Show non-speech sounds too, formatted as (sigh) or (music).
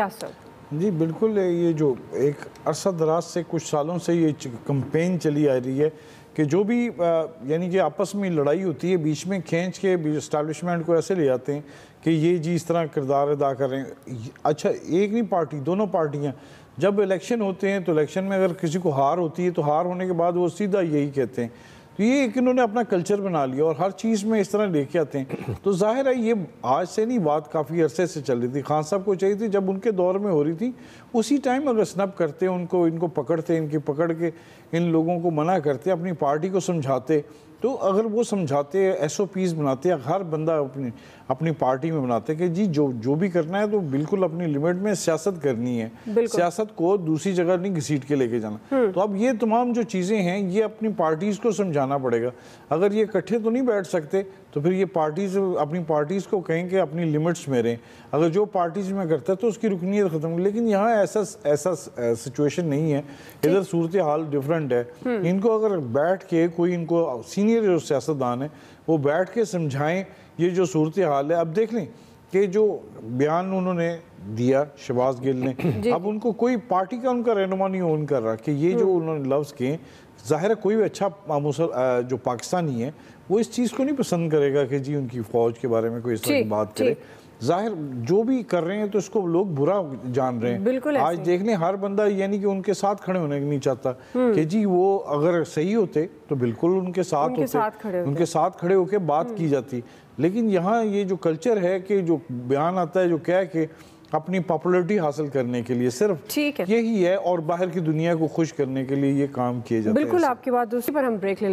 जी बिल्कुल ये जो एक अरसा दराज से कुछ सालों से ये कंपेन चली आ रही है कि जो भी यानी कि आपस में लड़ाई होती है बीच में खींच के इस्टेबलिशमेंट को ऐसे ले जाते हैं कि ये जी इस तरह किरदार अदा कर रहे हैं अच्छा एक नहीं पार्टी दोनों पार्टियाँ जब इलेक्शन होते हैं तो इलेक्शन में अगर किसी को हार होती है तो हार होने के बाद वो सीधा यही कहते हैं तो ये एक इन्होंने अपना कल्चर बना लिया और हर चीज़ में इस तरह लेके आते हैं तो जाहिर है ये आज से नहीं बात काफ़ी अरसे से चल रही थी खान साहब को चाहिए थी जब उनके दौर में हो रही थी उसी टाइम अगर स्नप करते उनको इनको पकड़ते इनकी पकड़ के इन लोगों को मना करते अपनी पार्टी को समझाते तो अगर वो समझाते एस ओ पीज बनाते हर बंदा अपनी अपनी पार्टी में बनाते कि जी जो जो भी करना है तो बिल्कुल अपनी लिमिट में सियासत करनी है सियासत को दूसरी जगह नहीं घसीट के लेके जाना हम्म। तो अब ये तमाम जो चीज़ें हैं ये अपनी पार्टीज़ को समझाना पड़ेगा अगर ये इकट्ठे तो नहीं बैठ सकते तो फिर ये पार्टीज अपनी पार्टीज़ को कहें कि अपनी लिमिट्स में रहें अगर जो पार्टीज़ में करता है तो उसकी रुकनीत ख़त्म लेकिन यहाँ ऐसा ऐसा सिचुएशन नहीं है इधर सूरत हाल डिफरेंट है हम्म। इनको अगर बैठ के कोई इनको सीनियर जो सियासतदान है वो बैठ के समझाएं ये जो सूरत हाल है अब देख लें कि जो बयान उन्होंने दिया शहबाज गिल ने (clears throat) अब उनको कोई पार्टी का उनका रहनुमा नहीं ओन कर रहा कि ये जो हम्म। उन्होंने लफ्ज़ किए ज़ाहिर है कोई भी अच्छा जो पाकिस्तानी है वो इस चीज़ को नहीं पसंद करेगा कि जी उनकी फ़ौज के बारे में कोई इस तरह की बात करे जाहिर जो भी कर रहे हैं तो इसको लोग बुरा जान रहे हैं बिल्कुल आज देखने हर बंदा यानी कि उनके साथ खड़े होने नहीं चाहता हम्म। कि जी वो अगर सही होते तो बिल्कुल उनके साथ उनके होते, साथ खड़े होते उनके साथ खड़े होकर बात की हम्म। जाती लेकिन यहाँ ये जो कल्चर है कि जो बयान आता है जो कह के अपनी पॉपुलरिटी हासिल करने के लिए सिर्फ ठीक है यही है और बाहर की दुनिया को खुश करने के लिए ये काम किए जाते हैं बिल्कुल आपकी बात दूसरी पर हम ब्रेक ले